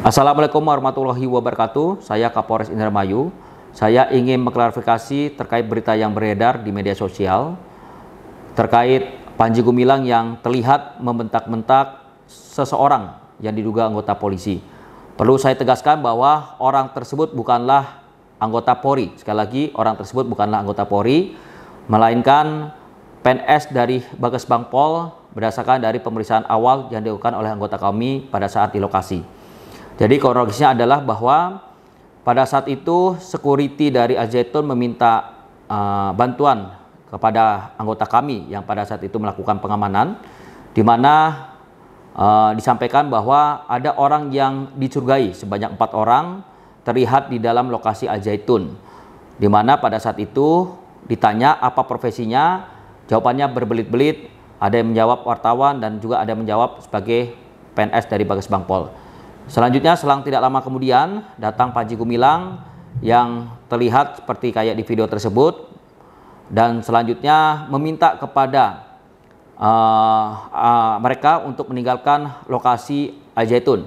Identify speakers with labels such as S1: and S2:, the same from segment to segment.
S1: Assalamualaikum warahmatullahi wabarakatuh. Saya Kapolres Indramayu. Saya ingin mengklarifikasi terkait berita yang beredar di media sosial terkait Panji Gumilang yang terlihat membentak-bentak seseorang yang diduga anggota polisi. Perlu saya tegaskan bahwa orang tersebut bukanlah anggota Polri. Sekali lagi, orang tersebut bukanlah anggota Polri, melainkan PNS dari Bagas Bangpol berdasarkan dari pemeriksaan awal yang dilakukan oleh anggota kami pada saat di lokasi. Jadi kronologisnya adalah bahwa pada saat itu security dari Azeitun meminta uh, bantuan kepada anggota kami yang pada saat itu melakukan pengamanan di mana uh, disampaikan bahwa ada orang yang dicurigai sebanyak empat orang terlihat di dalam lokasi Al di mana pada saat itu ditanya apa profesinya jawabannya berbelit-belit ada yang menjawab wartawan dan juga ada yang menjawab sebagai PNS dari Bagas Bangpol. Selanjutnya selang tidak lama kemudian datang Panji Gumilang yang terlihat seperti kayak di video tersebut dan selanjutnya meminta kepada uh, uh, mereka untuk meninggalkan lokasi Ajaitun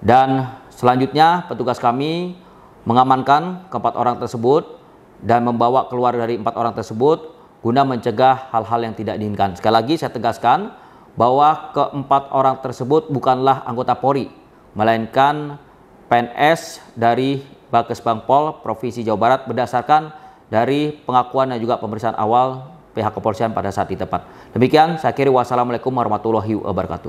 S1: Dan selanjutnya petugas kami mengamankan keempat orang tersebut dan membawa keluar dari empat orang tersebut guna mencegah hal-hal yang tidak diinginkan. Sekali lagi saya tegaskan bahwa keempat orang tersebut bukanlah anggota Polri, melainkan PNS dari Bakes Bangpol Provinsi Jawa Barat berdasarkan dari pengakuan dan juga pemeriksaan awal pihak kepolisian pada saat di tempat. Demikian, saya kiri wassalamualaikum warahmatullahi wabarakatuh.